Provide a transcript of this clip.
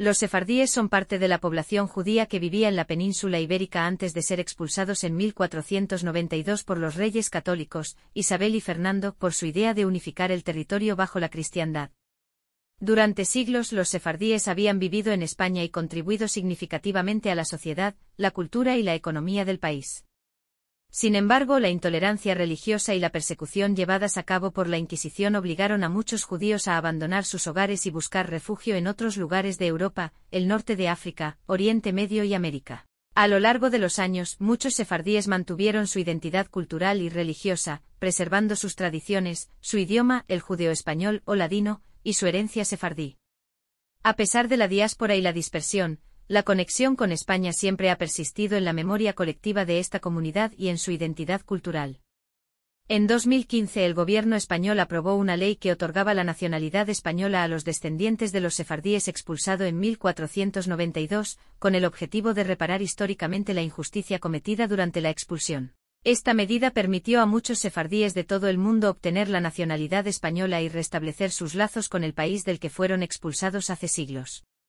Los sefardíes son parte de la población judía que vivía en la península ibérica antes de ser expulsados en 1492 por los reyes católicos, Isabel y Fernando, por su idea de unificar el territorio bajo la cristiandad. Durante siglos los sefardíes habían vivido en España y contribuido significativamente a la sociedad, la cultura y la economía del país. Sin embargo, la intolerancia religiosa y la persecución llevadas a cabo por la Inquisición obligaron a muchos judíos a abandonar sus hogares y buscar refugio en otros lugares de Europa, el norte de África, Oriente Medio y América. A lo largo de los años, muchos sefardíes mantuvieron su identidad cultural y religiosa, preservando sus tradiciones, su idioma, el judeo español o ladino, y su herencia sefardí. A pesar de la diáspora y la dispersión, la conexión con España siempre ha persistido en la memoria colectiva de esta comunidad y en su identidad cultural. En 2015 el gobierno español aprobó una ley que otorgaba la nacionalidad española a los descendientes de los sefardíes expulsados en 1492, con el objetivo de reparar históricamente la injusticia cometida durante la expulsión. Esta medida permitió a muchos sefardíes de todo el mundo obtener la nacionalidad española y restablecer sus lazos con el país del que fueron expulsados hace siglos.